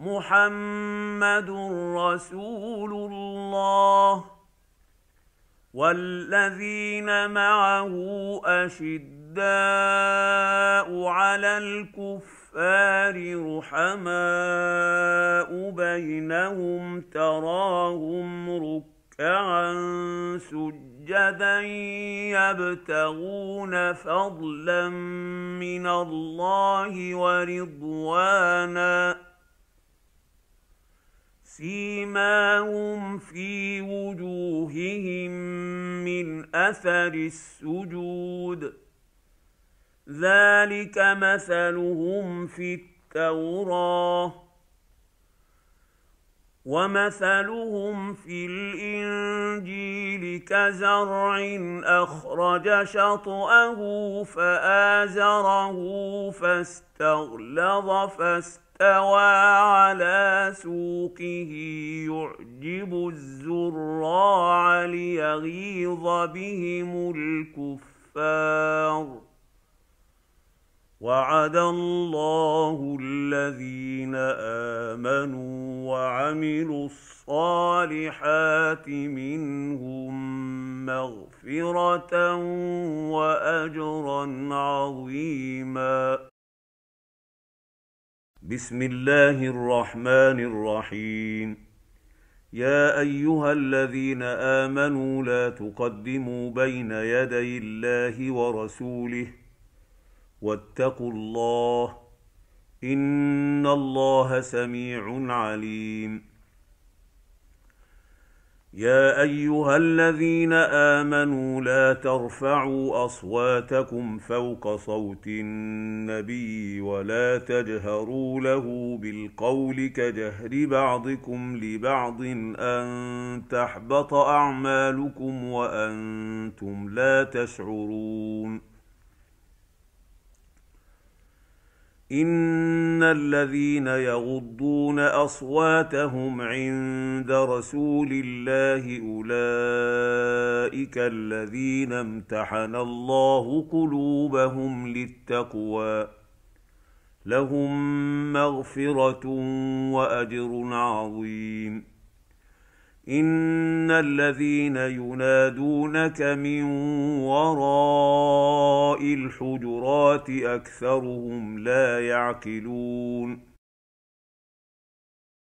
محمد رسول الله والذين معه اشداء على الكفار رحماء بينهم تراهم ركعا سجدا يبتغون فضلا من الله ورضوانا سيماهم في وجوههم من اثر السجود ذلك مثلهم في التوراه ومثلهم في الانجيل كزرع اخرج شطاه فازره فاستغلظ فاستغلظ استوى على سوقه يعجب الزراع ليغيظ بهم الكفار وعد الله الذين امنوا وعملوا الصالحات منهم مغفره واجرا عظيما بسم الله الرحمن الرحيم يا ايها الذين امنوا لا تقدموا بين يدي الله ورسوله واتقوا الله ان الله سميع عليم يا ايها الذين امنوا لا ترفعوا اصواتكم فوق صوت النبي ولا تجهروا له بالقول كجهر بعضكم لبعض ان تحبط اعمالكم وانتم لا تشعرون ان الذين يغضون اصواتهم عند رسول الله اولئك الذين امتحن الله قلوبهم للتقوى لهم مغفره واجر عظيم ان الذين ينادونك من وراء الحجرات اكثرهم لا يعقلون